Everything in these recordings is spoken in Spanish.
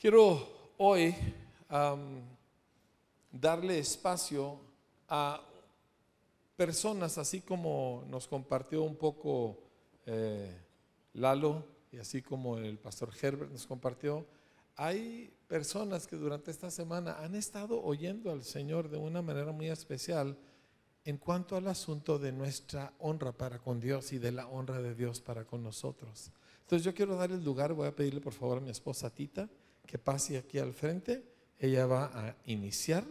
Quiero hoy darle espacio a personas, así como nos compartió un poco eh, Lalo y así como el pastor Herbert nos compartió, hay personas que durante esta semana han estado oyendo al Señor de una manera muy especial en cuanto al asunto de nuestra honra para con Dios y de la honra de Dios para con nosotros. Entonces yo quiero dar el lugar, voy a pedirle por favor a mi esposa Tita que pase aquí al frente, ella va a iniciar.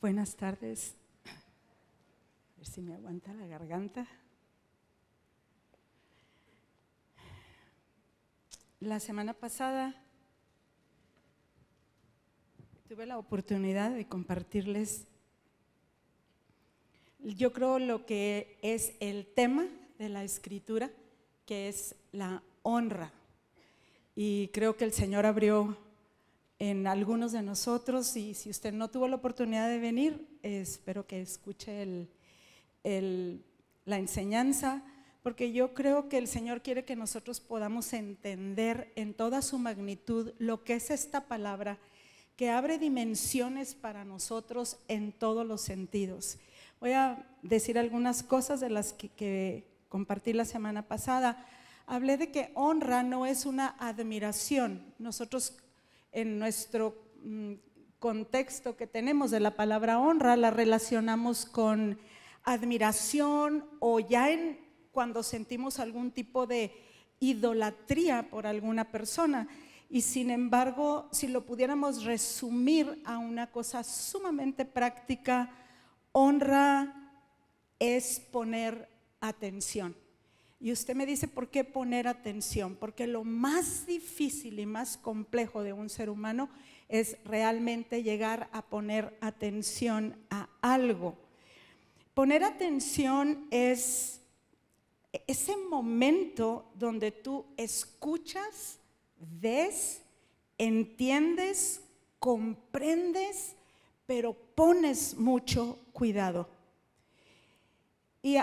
Buenas tardes. A ver si me aguanta la garganta. La semana pasada tuve la oportunidad de compartirles yo creo lo que es el tema de la escritura, que es la honra. Y creo que el Señor abrió en algunos de nosotros y si usted no tuvo la oportunidad de venir, espero que escuche la enseñanza, porque yo creo que el Señor quiere que nosotros podamos entender en toda su magnitud lo que es esta palabra que abre dimensiones para nosotros en todos los sentidos. Voy a decir algunas cosas de las que, compartí la semana pasada. Hablé de que honra no es una admiración. Nosotros en nuestro mm, contexto que tenemos de la palabra honra la relacionamos con admiración o ya en cuando sentimos algún tipo de idolatría por alguna persona. Y sin embargo, si lo pudiéramos resumir a una cosa sumamente práctica, Honra es poner atención. Y usted me dice, ¿por qué poner atención? Porque lo más difícil y más complejo de un ser humano es realmente llegar a poner atención a algo. Poner atención es ese momento donde tú escuchas, ves, entiendes, comprendes pero pones mucho cuidado. Y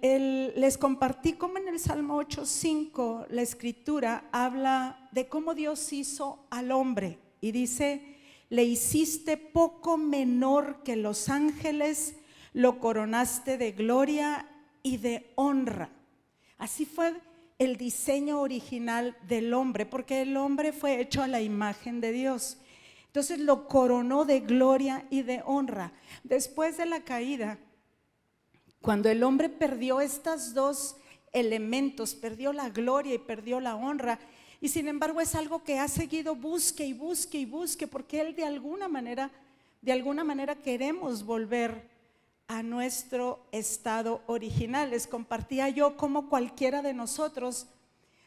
les compartí como en el Salmo 8.5 la escritura habla de cómo Dios hizo al hombre y dice, le hiciste poco menor que los ángeles, lo coronaste de gloria y de honra. Así fue el diseño original del hombre, porque el hombre fue hecho a la imagen de Dios. Entonces lo coronó de gloria y de honra. Después de la caída, cuando el hombre perdió estos dos elementos, perdió la gloria y perdió la honra, y sin embargo es algo que ha seguido busque y busque y busque, porque él de alguna manera, de alguna manera queremos volver a nuestro estado original. Les compartía yo como cualquiera de nosotros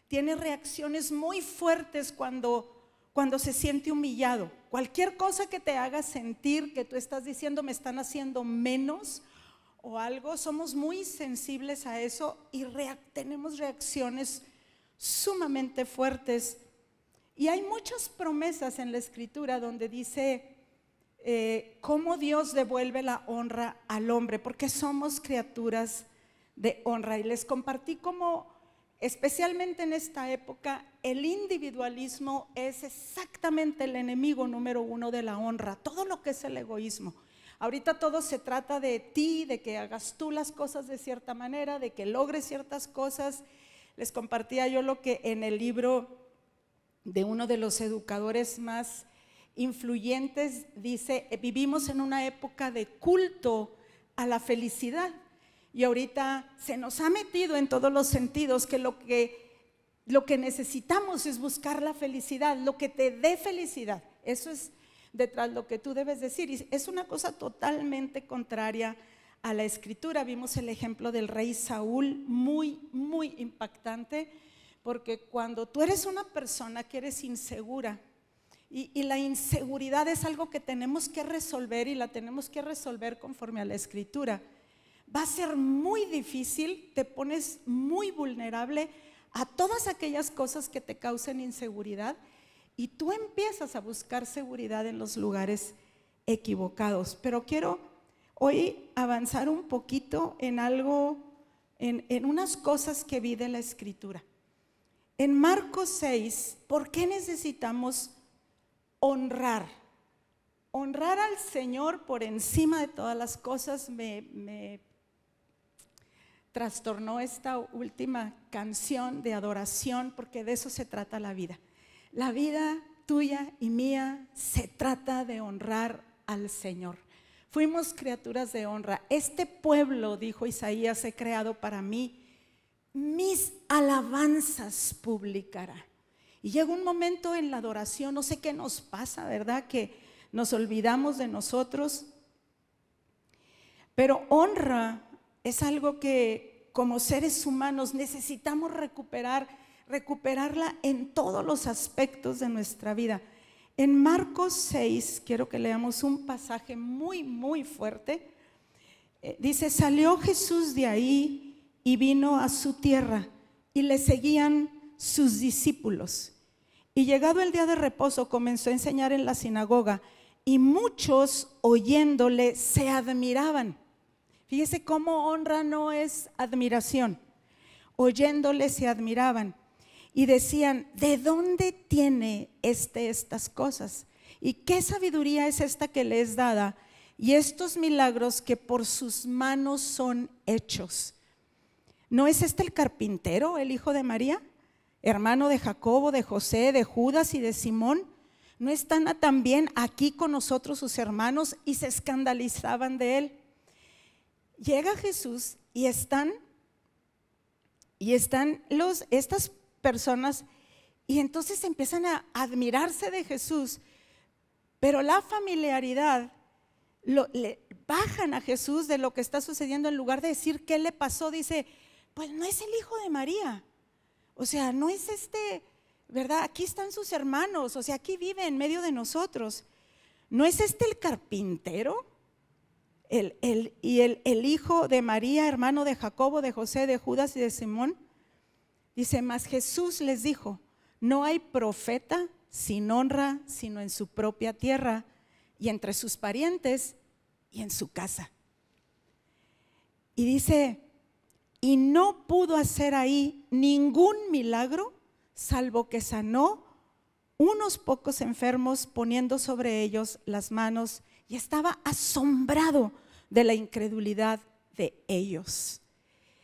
tiene reacciones muy fuertes cuando cuando se siente humillado. Cualquier cosa que te haga sentir que tú estás diciendo me están haciendo menos o algo, somos muy sensibles a eso y tenemos reacciones sumamente fuertes. Y hay muchas promesas en la escritura donde dice eh, cómo Dios devuelve la honra al hombre, porque somos criaturas de honra. Y les compartí cómo especialmente en esta época, el individualismo es exactamente el enemigo número uno de la honra, todo lo que es el egoísmo. Ahorita todo se trata de ti, de que hagas tú las cosas de cierta manera, de que logres ciertas cosas. Les compartía yo lo que en el libro de uno de los educadores más influyentes dice, eh, vivimos en una época de culto a la felicidad y ahorita se nos ha metido en todos los sentidos que lo que, lo que necesitamos es buscar la felicidad, lo que te dé felicidad. Eso es detrás lo que tú debes decir. Y es una cosa totalmente contraria a la escritura. Vimos el ejemplo del rey Saúl, muy, muy impactante, porque cuando tú eres una persona que eres insegura, y, la inseguridad es algo que tenemos que resolver y la tenemos que resolver conforme a la escritura va a ser muy difícil, te pones muy vulnerable a todas aquellas cosas que te causen inseguridad y tú empiezas a buscar seguridad en los lugares equivocados. Pero quiero hoy avanzar un poquito en algo, en, unas cosas que vi de la escritura. En Marcos 6, ¿por qué necesitamos honrar? honrar al Señor por encima de todas las cosas me, me, trastornó esta última canción de adoración, porque de eso se trata la vida. La vida tuya y mía se trata de honrar al Señor. Fuimos criaturas de honra. Este pueblo, dijo Isaías, he creado para mí. Mis alabanzas publicará. Y llega un momento en la adoración, no sé qué nos pasa, ¿verdad? Que nos olvidamos de nosotros. Pero honra es algo que como seres humanos necesitamos recuperar, recuperarla en todos los aspectos de nuestra vida. En Marcos 6, quiero que leamos un pasaje muy, muy fuerte. Eh, dice, salió Jesús de ahí y vino a su tierra y le seguían sus discípulos. Y llegado el día de reposo comenzó a enseñar en la sinagoga y muchos oyéndole se admiraban. Fíjese cómo honra no es admiración. Oyéndole se admiraban y decían, ¿de dónde tiene este estas cosas? ¿Y qué sabiduría es esta que le es dada? Y estos milagros que por sus manos son hechos. ¿No es este el carpintero, el hijo de María? Hermano de Jacobo, de José, de Judas y de Simón. ¿No están también aquí con nosotros sus hermanos y se escandalizaban de él? Llega Jesús y están, y están los, estas personas y entonces empiezan a admirarse de Jesús, pero la familiaridad le bajan a Jesús de lo que está sucediendo en lugar de decir qué le pasó, dice, pues no es el hijo de María, o sea, no es este, ¿verdad? Aquí están sus hermanos, o sea, aquí vive en medio de nosotros. ¿No es este el carpintero? el, y el, el hijo de María, hermano de Jacobo, de José, de Judas y de Simón. Dice, más Jesús les dijo, no hay profeta sin honra, sino en su propia tierra y entre sus parientes y en su casa. Y dice, y no pudo hacer ahí ningún milagro, salvo que sanó unos pocos enfermos poniendo sobre ellos las manos y estaba asombrado de la incredulidad de ellos.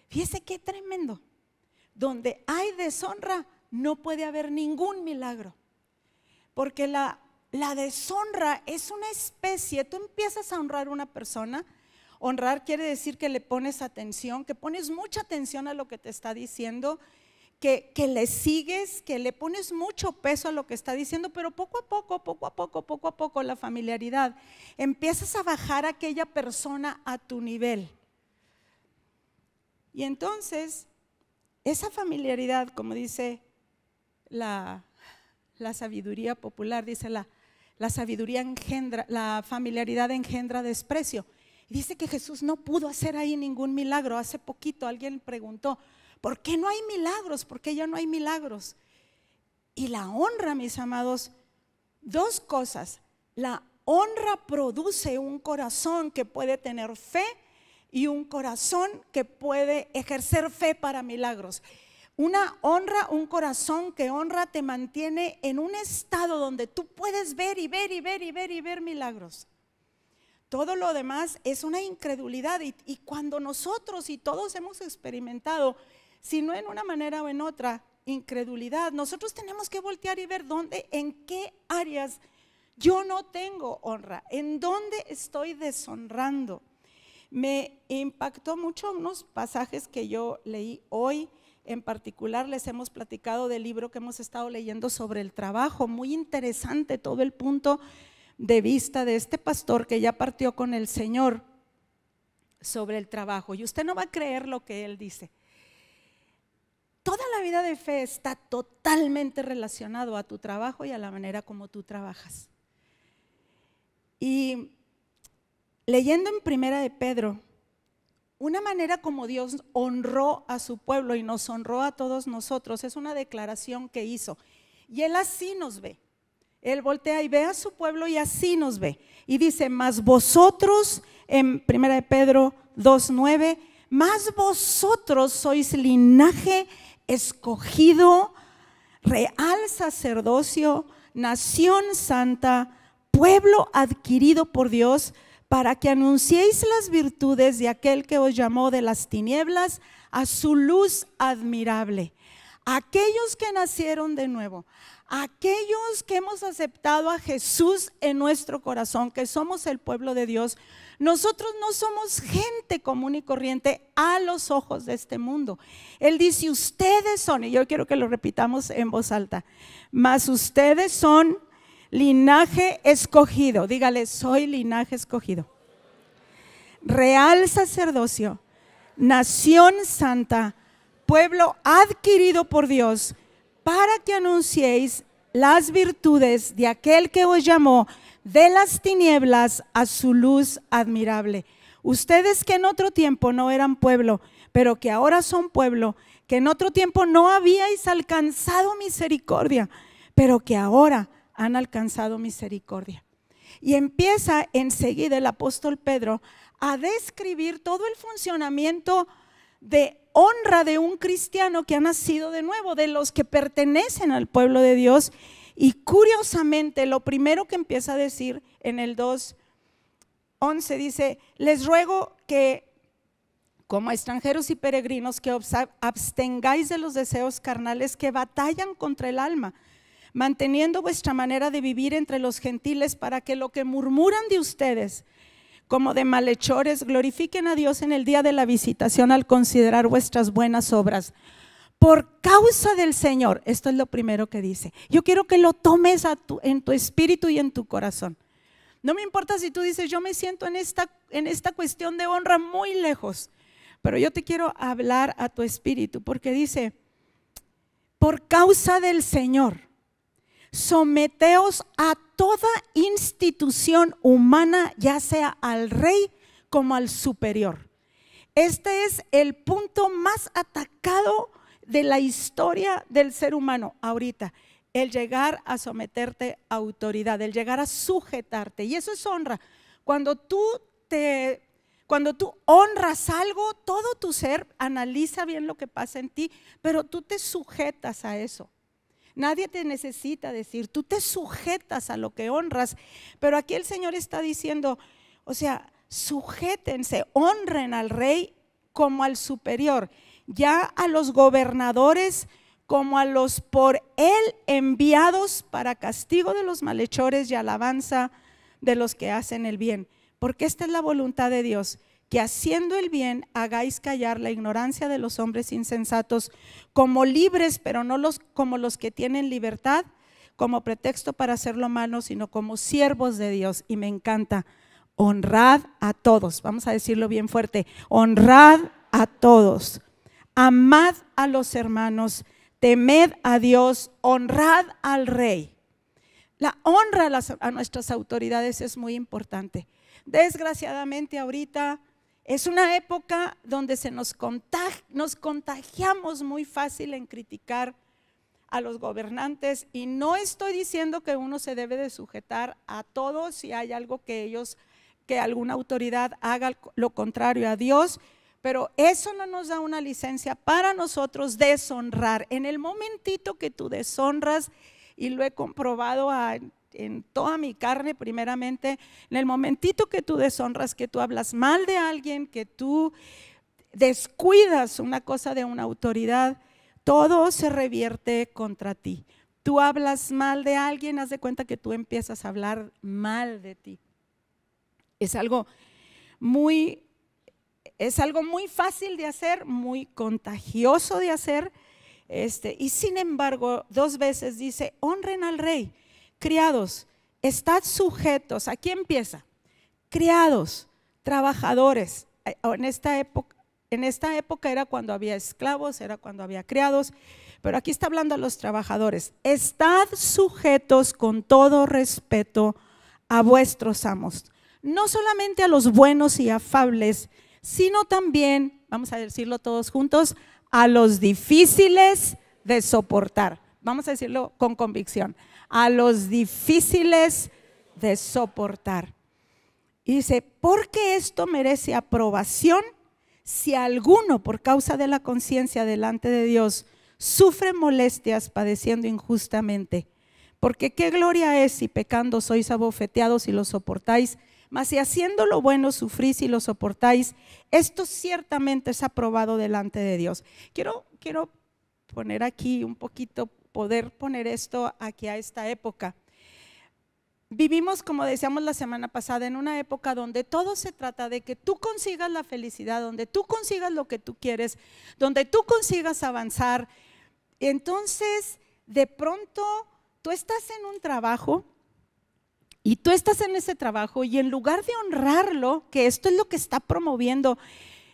Fíjese qué tremendo. Donde hay deshonra no puede haber ningún milagro. Porque la, la deshonra es una especie, tú empiezas a honrar a una persona, honrar quiere decir que le pones atención, que pones mucha atención a lo que te está diciendo que, le sigues, que le pones mucho peso a lo que está diciendo, pero poco a poco, poco a poco, poco a poco, la familiaridad, empiezas a bajar a aquella persona a tu nivel. Y entonces, esa familiaridad, como dice la, sabiduría popular, dice la, la sabiduría engendra, la familiaridad engendra desprecio. Dice que Jesús no pudo hacer ahí ningún milagro. Hace poquito alguien preguntó, ¿Por qué no hay milagros? ¿Por qué ya no hay milagros? Y la honra, mis amados, dos cosas. La honra produce un corazón que puede tener fe y un corazón que puede ejercer fe para milagros. Una honra, un corazón que honra te mantiene en un estado donde tú puedes ver y ver y ver y ver y ver milagros. Todo lo demás es una incredulidad y, y cuando nosotros y todos hemos experimentado sino en una manera o en otra, incredulidad. Nosotros tenemos que voltear y ver dónde, en qué áreas yo no tengo honra, en dónde estoy deshonrando. Me impactó mucho unos pasajes que yo leí hoy. En particular les hemos platicado del libro que hemos estado leyendo sobre el trabajo. Muy interesante todo el punto de vista de este pastor que ya partió con el Señor sobre el trabajo. Y usted no va a creer lo que él dice toda la vida de fe está totalmente relacionado a tu trabajo y a la manera como tú trabajas. Y leyendo en Primera de Pedro, una manera como Dios honró a su pueblo y nos honró a todos nosotros es una declaración que hizo. Y Él así nos ve. Él voltea y ve a su pueblo y así nos ve. Y dice, más vosotros, en Primera de Pedro 2.9, más vosotros sois linaje escogido, real sacerdocio, nación santa, pueblo adquirido por Dios, para que anunciéis las virtudes de aquel que os llamó de las tinieblas a su luz admirable. Aquellos que nacieron de nuevo, aquellos que hemos aceptado a Jesús en nuestro corazón, que somos el pueblo de Dios, nosotros no somos gente común y corriente a los ojos de este mundo. Él dice, ustedes son, y yo quiero que lo repitamos en voz alta, mas ustedes son linaje escogido. Dígale, soy linaje escogido. Real sacerdocio, nación santa, pueblo adquirido por Dios, para que anunciéis las virtudes de aquel que os llamó de las tinieblas a su luz admirable. Ustedes que en otro tiempo no eran pueblo, pero que ahora son pueblo, que en otro tiempo no habíais alcanzado misericordia, pero que ahora han alcanzado misericordia. Y empieza enseguida el apóstol Pedro a describir todo el funcionamiento de honra de un cristiano que ha nacido de nuevo, de los que pertenecen al pueblo de Dios y curiosamente, lo primero que empieza a decir en el 2.11 dice, les ruego que como extranjeros y peregrinos que abstengáis de los deseos carnales que batallan contra el alma, manteniendo vuestra manera de vivir entre los gentiles para que lo que murmuran de ustedes como de malhechores glorifiquen a Dios en el día de la visitación al considerar vuestras buenas obras por causa del Señor. Esto es lo primero que dice. Yo quiero que lo tomes en tu espíritu y en tu corazón. No me importa si tú dices, yo me siento en esta, en esta cuestión de honra muy lejos, pero yo te quiero hablar a tu espíritu, porque dice, por causa del Señor, someteos a toda institución humana, ya sea al rey como al superior. Este es el punto más atacado de la historia del ser humano ahorita. El llegar a someterte a autoridad, el llegar a sujetarte. Y eso es honra. Cuando tú te cuando tú honras algo, todo tu ser analiza bien lo que pasa en ti, pero tú te sujetas a eso. Nadie te necesita decir, tú te sujetas a lo que honras. Pero aquí el Señor está diciendo, o sea, sujétense, honren al rey como al superior ya a los gobernadores como a los por él enviados para castigo de los malhechores y alabanza de los que hacen el bien. Porque esta es la voluntad de Dios, que haciendo el bien hagáis callar la ignorancia de los hombres insensatos como libres, pero no los, como los que tienen libertad como pretexto para hacer lo malo, sino como siervos de Dios. Y me encanta, honrad a todos, vamos a decirlo bien fuerte, honrad a todos amad a los hermanos, temed a Dios, honrad al rey. La honra a, nuestras autoridades es muy importante. Desgraciadamente ahorita es una época donde se nos, nos contagiamos muy fácil en criticar a los gobernantes y no estoy diciendo que uno se debe de sujetar a todos si hay algo que ellos, que alguna autoridad haga lo contrario a Dios, pero eso no nos da una licencia para nosotros deshonrar. En el momentito que tú deshonras, y lo he comprobado en toda mi carne primeramente, en el momentito que tú deshonras, que tú hablas mal de alguien, que tú descuidas una cosa de una autoridad, todo se revierte contra ti. Tú hablas mal de alguien, haz de cuenta que tú empiezas a hablar mal de ti. Es algo muy es algo muy fácil de hacer, muy contagioso de hacer. Este, y sin embargo, dos veces dice, honren al rey, criados, estad sujetos. Aquí empieza, criados, trabajadores. Eh, en esta época, en esta época era cuando había esclavos, era cuando había criados, pero aquí está hablando a los trabajadores. Estad sujetos con todo respeto a vuestros amos, no solamente a los buenos y afables, sino también, vamos a decirlo todos juntos, a los difíciles de soportar. Vamos a decirlo con convicción, a los difíciles de soportar. Y dice, qué esto merece aprobación si alguno por causa de la conciencia delante de Dios sufre molestias padeciendo injustamente. Porque qué gloria es si pecando sois abofeteados y lo soportáis mas si haciendo lo bueno sufrís y lo soportáis, esto ciertamente es aprobado delante de Dios. Quiero, quiero poner aquí un poquito, poder poner esto aquí a esta época. Vivimos, como decíamos la semana pasada, en una época donde todo se trata de que tú consigas la felicidad, donde tú consigas lo que tú quieres, donde tú consigas avanzar. Entonces, de pronto, tú estás en un trabajo y tú estás en ese trabajo y en lugar de honrarlo, que esto es lo que está promoviendo,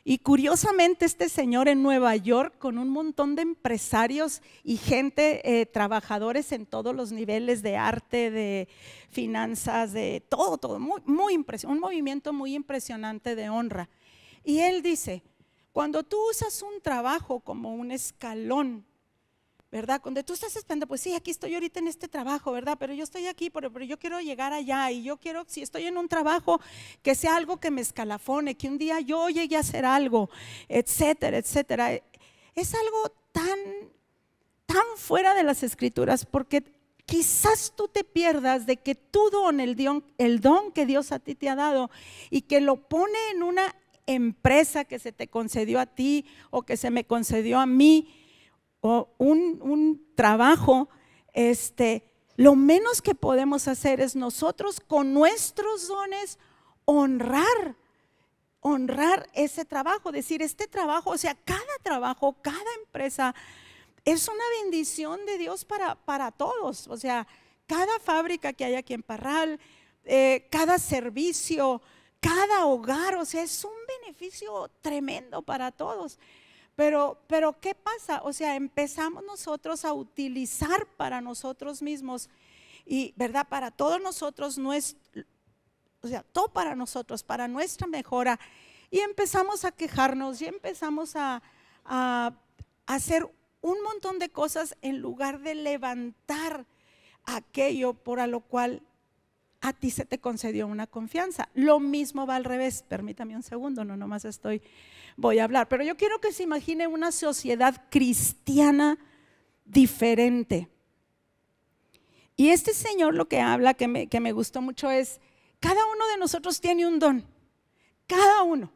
y curiosamente este señor en Nueva York, con un montón de empresarios y gente, eh, trabajadores en todos los niveles de arte, de finanzas, de todo, todo, muy, muy un movimiento muy impresionante de honra. Y él dice, cuando tú usas un trabajo como un escalón ¿verdad? Cuando tú estás esperando, pues sí, aquí estoy ahorita en este trabajo, ¿verdad? Pero yo estoy aquí, pero, yo quiero llegar allá y yo quiero, si estoy en un trabajo, que sea algo que me escalafone, que un día yo llegue a hacer algo, etcétera, etcétera. Es algo tan, tan fuera de las escrituras porque quizás tú te pierdas de que tu don, el don, el don que Dios a ti te ha dado y que lo pone en una empresa que se te concedió a ti o que se me concedió a mí, o un, trabajo, este, lo menos que podemos hacer es nosotros con nuestros dones honrar, honrar ese trabajo, decir, este trabajo, o sea, cada trabajo, cada empresa es una bendición de Dios para, para todos, o sea, cada fábrica que hay aquí en Parral, eh, cada servicio, cada hogar, o sea, es un beneficio tremendo para todos. Pero, ¿qué pasa? O sea, empezamos nosotros a utilizar para nosotros mismos y, ¿verdad? Para todos nosotros, o sea, todo para nosotros, para nuestra mejora. Y empezamos a quejarnos y empezamos a, hacer un montón de cosas en lugar de levantar aquello por lo cual a ti se te concedió una confianza. Lo mismo va al revés. Permítame un segundo, no nomás estoy, voy a hablar. Pero yo quiero que se imagine una sociedad cristiana diferente. Y este señor lo que habla, que me, que gustó mucho, es, cada uno de nosotros tiene un don, cada uno.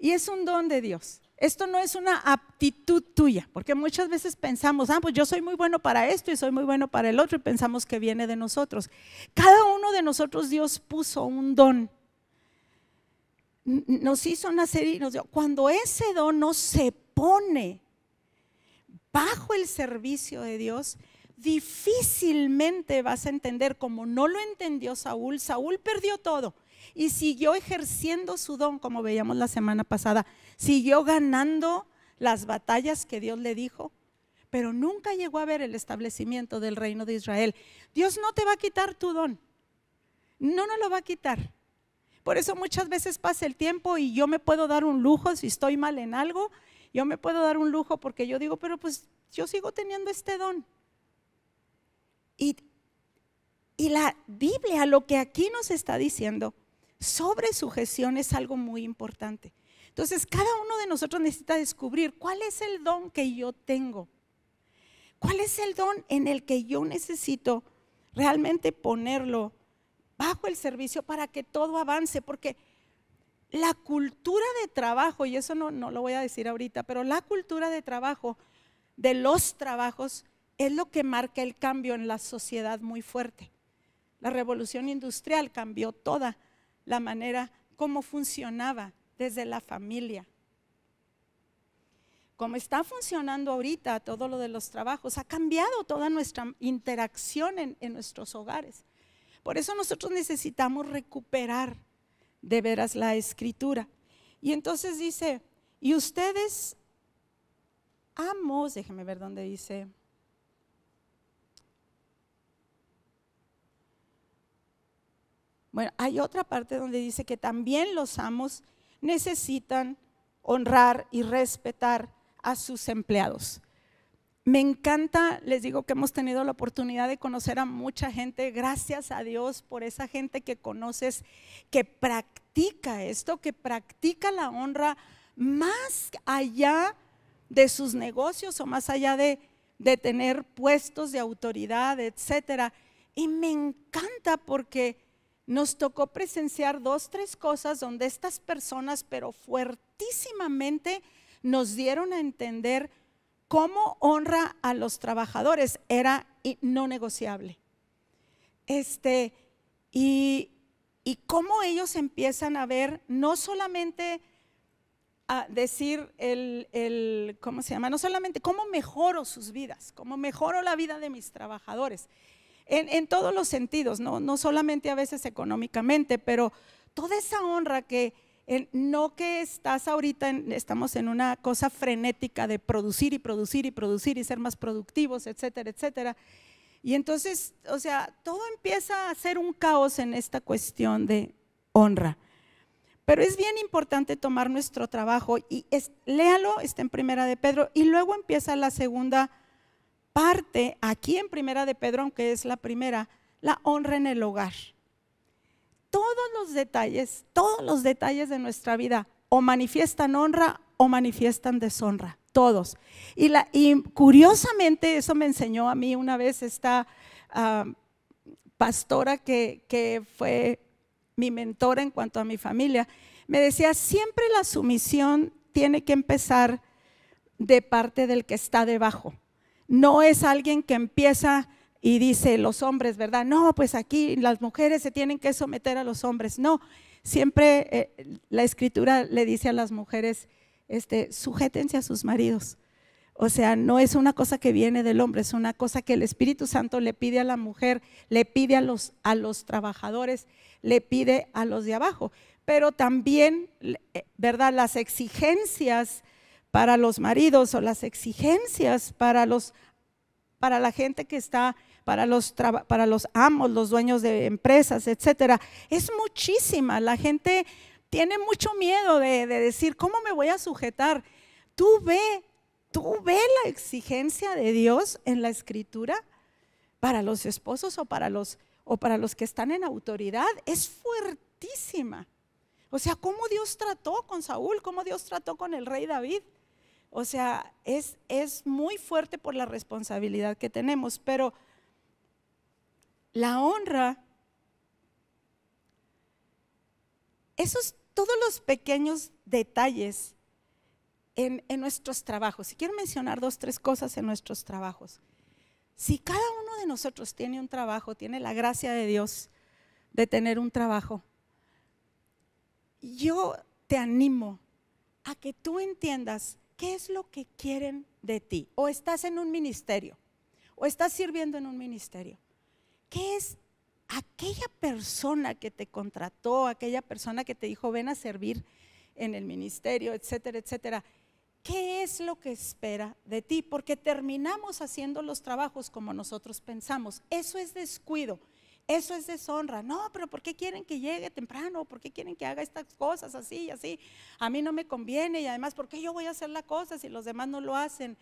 Y es un don de Dios. Esto no es una aptitud tuya, porque muchas veces pensamos, ah, pues yo soy muy bueno para esto y soy muy bueno para el otro y pensamos que viene de nosotros. Cada uno de nosotros Dios puso un don. Nos hizo nacer y nos dio. Cuando ese don no se pone bajo el servicio de Dios, difícilmente vas a entender, como no lo entendió Saúl, Saúl perdió todo y siguió ejerciendo su don, como veíamos la semana pasada, siguió ganando las batallas que Dios le dijo, pero nunca llegó a ver el establecimiento del reino de Israel. Dios no te va a quitar tu don, no nos lo va a quitar. Por eso muchas veces pasa el tiempo y yo me puedo dar un lujo si estoy mal en algo, yo me puedo dar un lujo porque yo digo, pero pues yo sigo teniendo este don. Y, la Biblia, lo que aquí nos está diciendo sobre sujeción es algo muy importante. Entonces, cada uno de nosotros necesita descubrir cuál es el don que yo tengo. ¿Cuál es el don en el que yo necesito realmente ponerlo bajo el servicio para que todo avance, porque la cultura de trabajo, y eso no, no lo voy a decir ahorita, pero la cultura de trabajo, de los trabajos, es lo que marca el cambio en la sociedad muy fuerte. La revolución industrial cambió toda la manera como funcionaba desde la familia. Como está funcionando ahorita todo lo de los trabajos, ha cambiado toda nuestra interacción en nuestros hogares. Por eso nosotros necesitamos recuperar de veras la escritura. Y entonces dice, y ustedes, amos, déjeme ver dónde dice. Bueno, hay otra parte donde dice que también los amos necesitan honrar y respetar a sus empleados. Me encanta, les digo que hemos tenido la oportunidad de conocer a mucha gente. Gracias a Dios por esa gente que conoces, que practica esto, que practica la honra más allá de sus negocios o más allá de, de tener puestos de autoridad, etcétera. Y me encanta porque nos tocó presenciar dos, tres cosas donde estas personas, pero fuertísimamente, nos dieron a entender cómo honra a los trabajadores era no negociable. Este, y, y cómo ellos empiezan a ver no solamente a decir el, ¿cómo se llama? No solamente cómo mejoro sus vidas, cómo mejoro la vida de mis trabajadores, en, todos los sentidos, ¿no? no solamente a veces económicamente, pero toda esa honra que, no que estás ahorita, estamos en una cosa frenética de producir y producir y producir y ser más productivos, etcétera, etcétera. Y entonces, o sea, todo empieza a ser un caos en esta cuestión de honra. Pero es bien importante tomar nuestro trabajo y es, léalo, está en Primera de Pedro, y luego empieza la segunda parte, aquí en Primera de Pedro, aunque es la primera, la honra en el hogar todos los detalles, todos los detalles de nuestra vida, o manifiestan honra o manifiestan deshonra, todos. Y, la, curiosamente, eso me enseñó a mí una vez esta ah, pastora que fue mi mentora en cuanto a mi familia, me decía, siempre la sumisión tiene que empezar de parte del que está debajo. No es alguien que empieza y dice los hombres, ¿verdad? No, pues aquí las mujeres se tienen que someter a los hombres. No, siempre eh, la escritura le dice a las mujeres, este, sujétense a sus maridos. O sea, no es una cosa que viene del hombre, es una cosa que el Espíritu Santo le pide a la mujer, le pide a los, a los trabajadores, le pide a los de abajo. Pero también, eh, ¿verdad? Las exigencias para los maridos o las exigencias para los para la gente que está, para los, para los amos, los dueños de empresas, etcétera. Es muchísima. La gente tiene mucho miedo de, decir, ¿cómo me voy a sujetar? Tú ve, tú ve la exigencia de Dios en la escritura para los esposos o para los, o para los que están en autoridad. Es fuertísima. O sea, cómo Dios trató con Saúl, cómo Dios trató con el rey David. O sea, es, muy fuerte por la responsabilidad que tenemos, pero la honra, esos todos los pequeños detalles en, en, nuestros trabajos. Y quiero mencionar dos, tres cosas en nuestros trabajos. Si cada uno de nosotros tiene un trabajo, tiene la gracia de Dios de tener un trabajo, yo te animo a que tú entiendas ¿qué es lo que quieren de ti? O estás en un ministerio, o estás sirviendo en un ministerio. ¿Qué es aquella persona que te contrató, aquella persona que te dijo, ven a servir en el ministerio, etcétera, etcétera? ¿Qué es lo que espera de ti? Porque terminamos haciendo los trabajos como nosotros pensamos. Eso es descuido. Eso es deshonra. No, pero ¿por qué quieren que llegue temprano? ¿Por qué quieren que haga estas cosas así y así? A mí no me conviene y además, ¿por qué yo voy a hacer la cosa si los demás no lo hacen?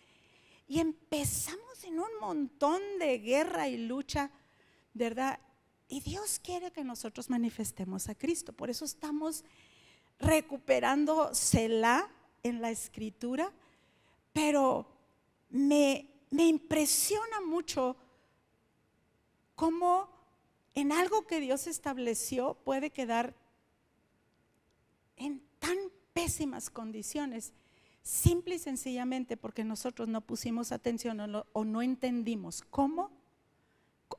Y empezamos en un montón de guerra y lucha, ¿verdad? Y Dios quiere que nosotros manifestemos a Cristo. Por eso estamos recuperando Selah en la escritura, pero me, me impresiona mucho cómo en algo que Dios estableció puede quedar en tan pésimas condiciones, simple y sencillamente porque nosotros no pusimos atención o, no entendimos cómo,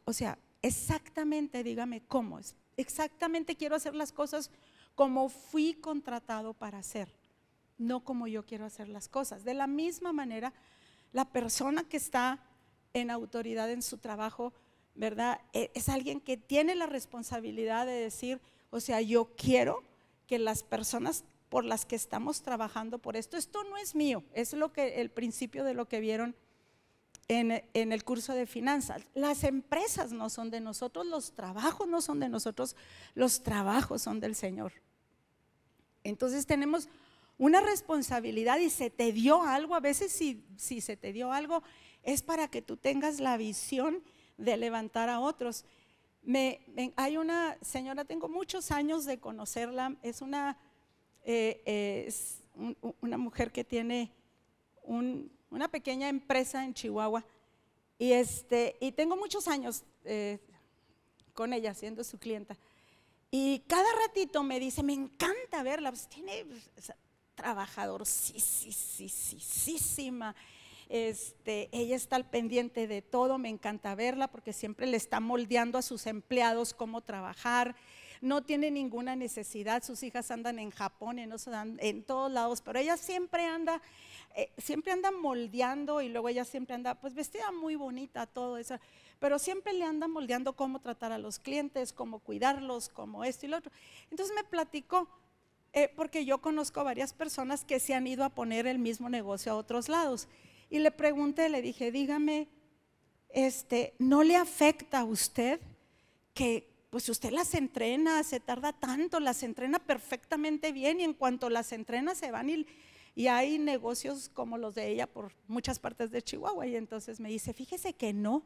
o sea, exactamente, dígame cómo, exactamente quiero hacer las cosas como fui contratado para hacer, no como yo quiero hacer las cosas. De la misma manera, la persona que está en autoridad en su trabajo, ¿verdad? E-, es alguien que tiene la responsabilidad de decir, o sea, yo quiero que las personas por las que estamos trabajando por esto, esto no es mío, es lo que el principio de lo que vieron en, el curso de finanzas. Las empresas no son de nosotros, los trabajos no son de nosotros, los trabajos son del Señor. Entonces tenemos una responsabilidad y se te dio algo, a veces si se te dio algo, es para que tú tengas la visión de levantar a otros. Me, hay una señora, tengo muchos años de conocerla, es una, una mujer que tiene un, una pequeña empresa en Chihuahua y, este, y tengo muchos años con ella siendo su clienta. Y cada ratito me dice, me encanta verla, pues tiene trabajador, sí, sí, sí, sí, sí, sí, sí este, ella está al pendiente de todo, me encanta verla porque siempre le está moldeando a sus empleados cómo trabajar. No tiene ninguna necesidad, sus hijas andan en Japón, en, en todos lados, pero ella siempre anda, eh, siempre anda moldeando y luego ella siempre anda, pues vestida muy bonita, todo eso, pero siempre le anda moldeando cómo tratar a los clientes, cómo cuidarlos, cómo esto y lo otro. Entonces me platicó, eh, porque yo conozco varias personas que se han ido a poner el mismo negocio a otros lados. Y le pregunté, le dije, dígame, este, ¿no le afecta a usted que pues usted las entrena, se tarda tanto, las entrena perfectamente bien y en cuanto las entrena se van y, y hay negocios como los de ella por muchas partes de Chihuahua. Y entonces me dice, fíjese que no.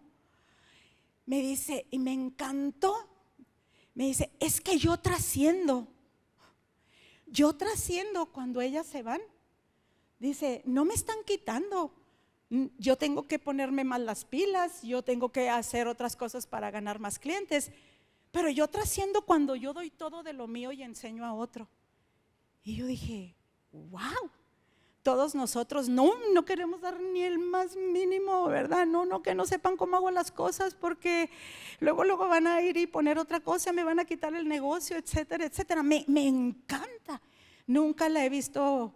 Me dice, y me encantó. Me dice, es que yo trasciendo. Yo trasciendo cuando ellas se van. Dice, no me están quitando, Mm, yo tengo que ponerme más las pilas, yo tengo que hacer otras cosas para ganar más clientes, pero yo trasciendo cuando yo doy todo de lo mío y enseño a otro. Y yo dije, wow, todos nosotros no, no queremos dar ni el más mínimo, ¿verdad? No, no, que no sepan cómo hago las cosas porque luego, luego van a ir y poner otra cosa, me van a quitar el negocio, etcétera, etcétera. Me, me encanta. Nunca la he visto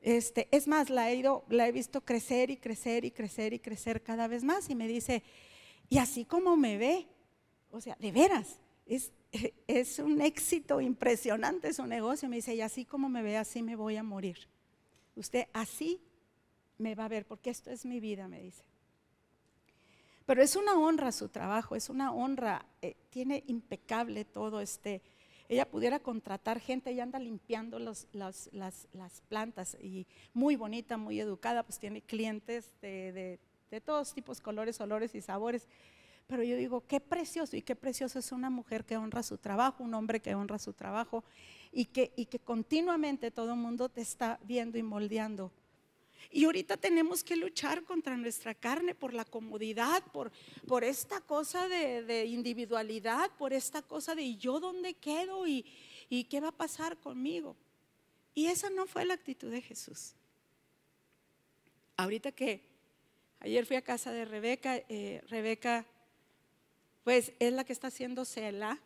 este, es más, la he, visto crecer y crecer y crecer y crecer cada vez más y me dice, y así como me ve, o sea, de veras, es, un éxito impresionante su negocio. Me dice, y así como me ve, así me voy a morir. Usted así me va a ver, porque esto es mi vida, me dice. Pero es una honra su trabajo, es una honra, eh, tiene impecable todo este ella pudiera contratar gente, ella anda limpiando las, plantas y muy bonita, muy educada, pues tiene clientes de, todos tipos, colores, olores y sabores. Pero yo digo, qué precioso y qué precioso es una mujer que honra su trabajo, un hombre que honra su trabajo y que, y que continuamente todo el mundo te está viendo y moldeando. Y ahorita tenemos que luchar contra nuestra carne por la comodidad, por, por esta cosa de, individualidad, por esta cosa de yo dónde quedo? ¿Y, qué va a pasar conmigo? Y esa no fue la actitud de Jesús. Ahorita que ayer fui a casa de Rebeca, eh, Rebeca pues es la que está haciendo Cela.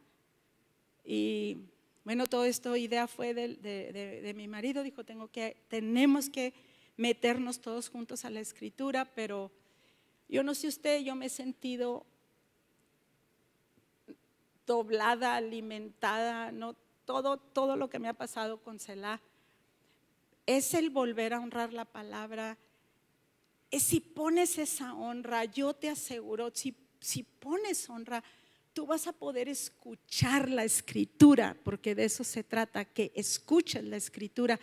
Y bueno, todo esto idea fue de, de mi marido, dijo, tengo que, tenemos que meternos todos juntos a la escritura, pero yo no sé usted, yo me he sentido doblada, alimentada, no todo todo lo que me ha pasado con Selah es el volver a honrar la palabra. Es eh, si pones esa honra, yo te aseguro, si, si pones honra, tú vas a poder escuchar la escritura, porque de eso se trata, que escuches la escritura.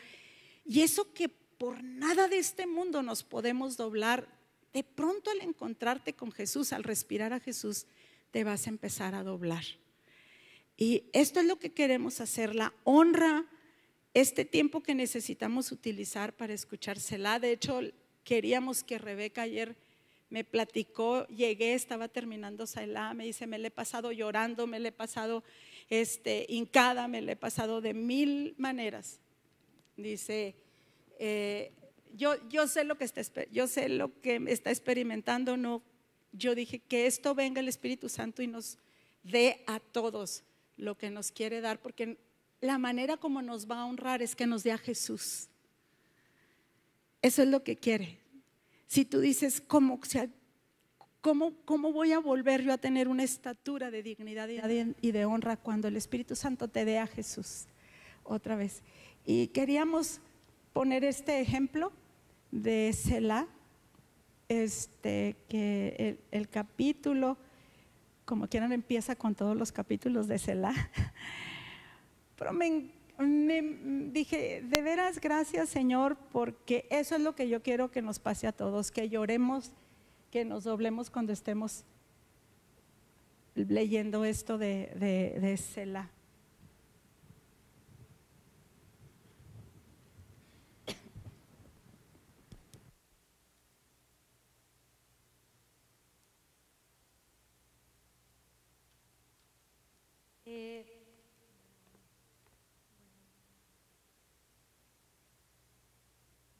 Y eso que por nada de este mundo nos podemos doblar. De pronto al encontrarte con Jesús, al respirar a Jesús, te vas a empezar a doblar. Y esto es lo que queremos hacer, la honra, este tiempo que necesitamos utilizar para escuchársela. De hecho, queríamos que Rebeca ayer me platicó, llegué, estaba terminando me dice, me le he pasado llorando, me le he pasado este, hincada, me le he pasado de mil maneras. Dice, eh, yo, sé lo que está, está experimentando, no, yo dije que esto venga el Espíritu Santo y nos dé a todos lo que nos quiere dar, porque la manera como nos va a honrar es que nos dé a Jesús. Eso es lo que quiere. Si tú dices, ¿cómo, cómo voy a volver yo a tener una estatura de dignidad y de honra cuando el Espíritu Santo te dé a Jesús? Otra vez. Y queríamos poner este ejemplo de Selah, este, que el, capítulo, como quieran, empieza con todos los capítulos de Selah. Pero me, dije, de veras, gracias Señor, porque eso es lo que yo quiero que nos pase a todos, que lloremos, que nos doblemos cuando estemos leyendo esto de, de, de Selah.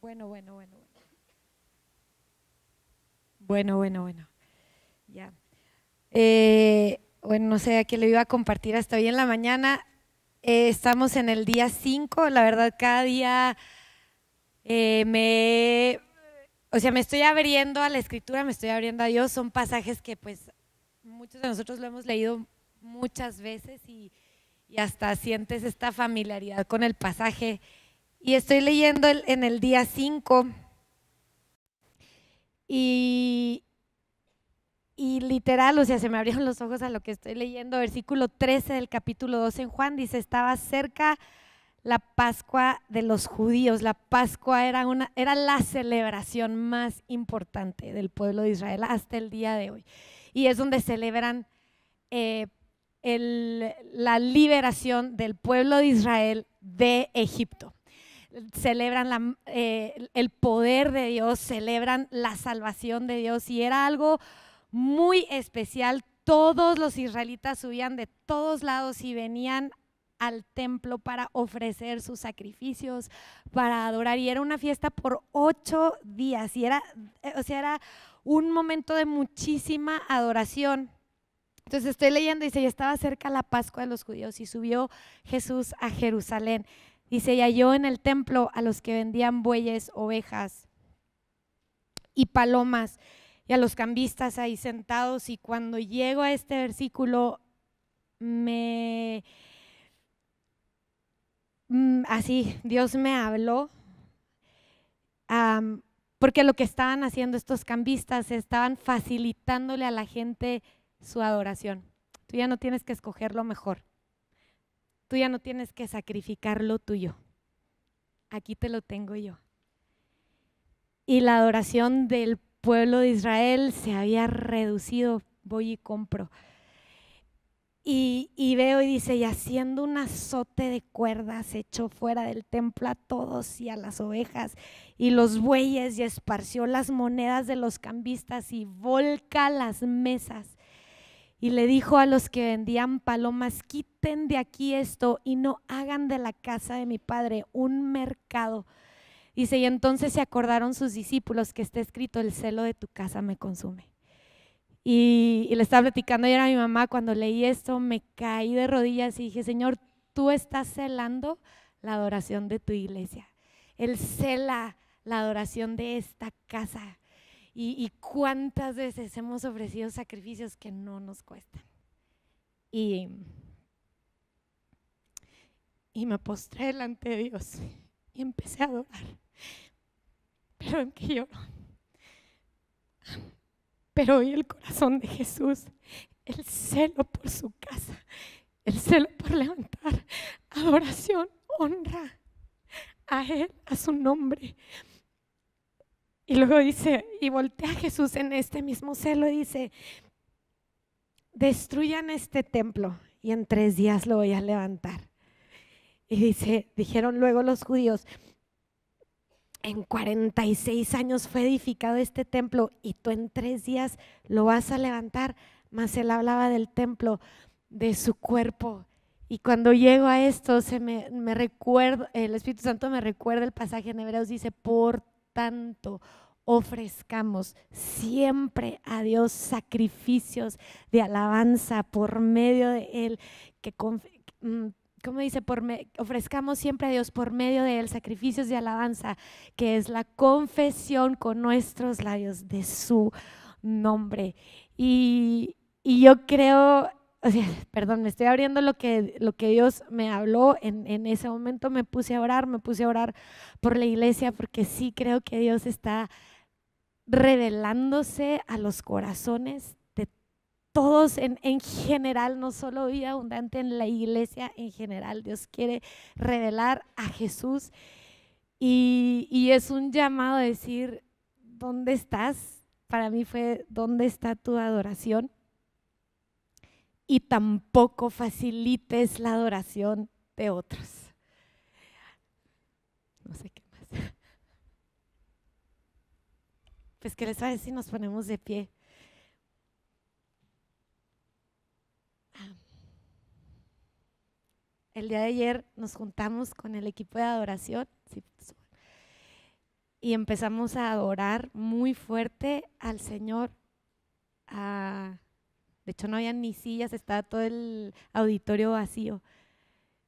Bueno, bueno, bueno, bueno. Bueno, bueno, bueno. Ya. Eh, bueno, no sé a qué le iba a compartir hasta hoy en la mañana. Eh, estamos en el día 5. La verdad, cada día eh, me. O sea, me estoy abriendo a la escritura, me estoy abriendo a Dios. Son pasajes que, pues, muchos de nosotros lo hemos leído muchas veces y hasta sientes esta familiaridad con el pasaje. Y estoy leyendo en el día 5 y, literal, o sea, se me abrieron los ojos a lo que estoy leyendo. Versículo 13 del capítulo 2 en Juan dice, estaba cerca la Pascua de los judíos. La Pascua era, una, era la celebración más importante del pueblo de Israel hasta el día de hoy. Y es donde celebran eh, la liberación del pueblo de Israel de Egipto celebran la, eh, el poder de Dios, celebran la salvación de Dios y era algo muy especial. Todos los israelitas subían de todos lados y venían al templo para ofrecer sus sacrificios, para adorar. Y era una fiesta por ocho días. Y era, eh, o sea, era un momento de muchísima adoración. Entonces estoy leyendo y dice, estaba cerca la Pascua de los judíos y subió Jesús a Jerusalén. Y se halló en el templo a los que vendían bueyes, ovejas y palomas y a los cambistas ahí sentados. Y cuando llego a este versículo, me... Mm, así, Dios me habló. porque lo que estaban haciendo estos cambistas, estaban facilitándole a la gente su adoración. Tú ya no tienes que escoger lo mejor. Tú ya no tienes que sacrificar lo tuyo. Aquí te lo tengo yo. Y la adoración del pueblo de Israel se había reducido, voy y compro. Y, veo y dice, y haciendo un azote de cuerdas, echó fuera del templo a todos y a las ovejas y los bueyes y esparció las monedas de los cambistas y volca las mesas y le dijo a los que vendían palomas, quiten de aquí esto y no hagan de la casa de mi padre un mercado. Dice, y entonces se acordaron sus discípulos que está escrito, el celo de tu casa me consume. Y, le estaba platicando ayer a mi mamá, cuando leí esto me caí de rodillas y dije, Señor, tú estás celando la adoración de tu iglesia. Él cela la adoración de esta casa. Y, cuántas veces hemos ofrecido sacrificios que no nos cuestan. Y, me postré delante de Dios y empecé a adorar. Pero en que lloro. Pero hoy el corazón de Jesús, el celo por su casa, el celo por levantar adoración, honra a Él, a su nombre. Y luego dice, y voltea a Jesús en este mismo celo y dice, destruyan este templo y en tres días lo voy a levantar. Y dice, dijeron luego los judíos, en 46 años fue edificado este templo y tú en tres días lo vas a levantar. Mas él hablaba del templo, de su cuerpo. Y cuando llego a esto, se me, me recuerdo, el Espíritu Santo me recuerda el pasaje en Hebreos, dice, por tanto, ofrezcamos siempre a Dios sacrificios de alabanza por medio de Él, que como mm, dice, por ofrezcamos siempre a Dios por medio de Él sacrificios de alabanza, que es la confesión con nuestros labios de su nombre. Y, y yo creo perdón, me estoy abriendo lo que, lo que Dios me habló. En, ese momento me puse a orar, me puse a orar por la iglesia, porque sí creo que Dios está revelándose a los corazones de todos en, general, no solo vida abundante, en la iglesia en general. Dios quiere revelar a Jesús y, y es un llamado a decir, ¿dónde estás? Para mí fue, ¿dónde está tu adoración? y tampoco facilites la adoración de otros. No sé qué más. Pues que les a si nos ponemos de pie. Ah. El día de ayer nos juntamos con el equipo de adoración pues, y empezamos a adorar muy fuerte al Señor, a de hecho, no había ni sillas, estaba todo el auditorio vacío.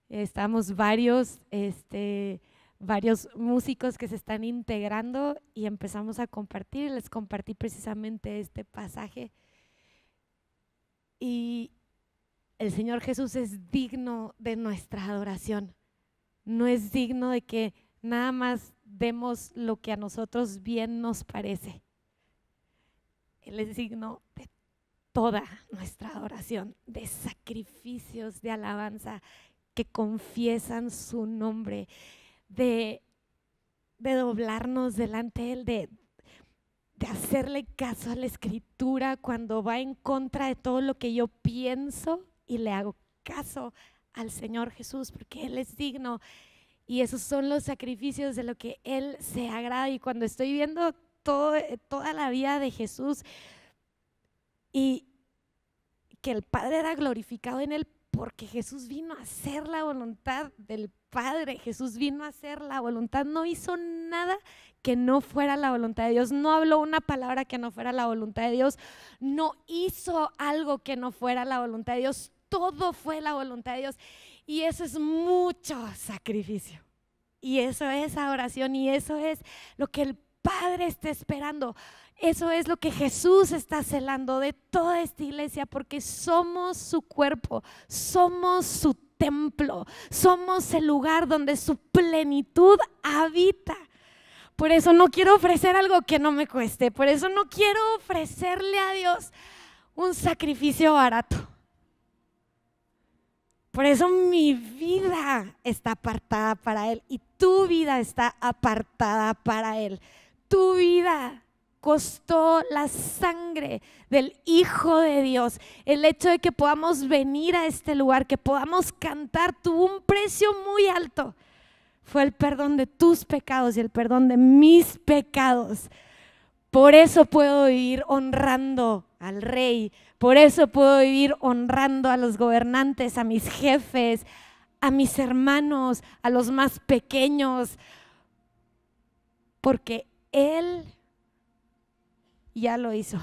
Estábamos varios, este, varios músicos que se están integrando y empezamos a compartir. Les compartí precisamente este pasaje. Y el Señor Jesús es digno de nuestra adoración. No es digno de que nada más demos lo que a nosotros bien nos parece. Él es digno de toda nuestra adoración, de sacrificios de alabanza que confiesan su nombre, de, de doblarnos delante de él, de, de hacerle caso a la escritura cuando va en contra de todo lo que yo pienso y le hago caso al Señor Jesús porque Él es digno y esos son los sacrificios de lo que Él se agrada. Y cuando estoy viendo todo, toda la vida de Jesús y, que el Padre era glorificado en él porque Jesús vino a hacer la voluntad del Padre, Jesús vino a hacer la voluntad, no hizo nada que no fuera la voluntad de Dios, no habló una palabra que no fuera la voluntad de Dios, no hizo algo que no fuera la voluntad de Dios, todo fue la voluntad de Dios y eso es mucho sacrificio. Y eso es adoración y eso es lo que el Padre Padre está esperando. Eso es lo que Jesús está celando de toda esta iglesia, porque somos su cuerpo, somos su templo, somos el lugar donde su plenitud habita. Por eso no quiero ofrecer algo que no me cueste, por eso no quiero ofrecerle a Dios un sacrificio barato. Por eso mi vida está apartada para Él y tu vida está apartada para Él tu vida costó la sangre del Hijo de Dios. El hecho de que podamos venir a este lugar, que podamos cantar, tuvo un precio muy alto. Fue el perdón de tus pecados y el perdón de mis pecados. Por eso puedo vivir honrando al rey. Por eso puedo vivir honrando a los gobernantes, a mis jefes, a mis hermanos, a los más pequeños. Porque él ya lo hizo.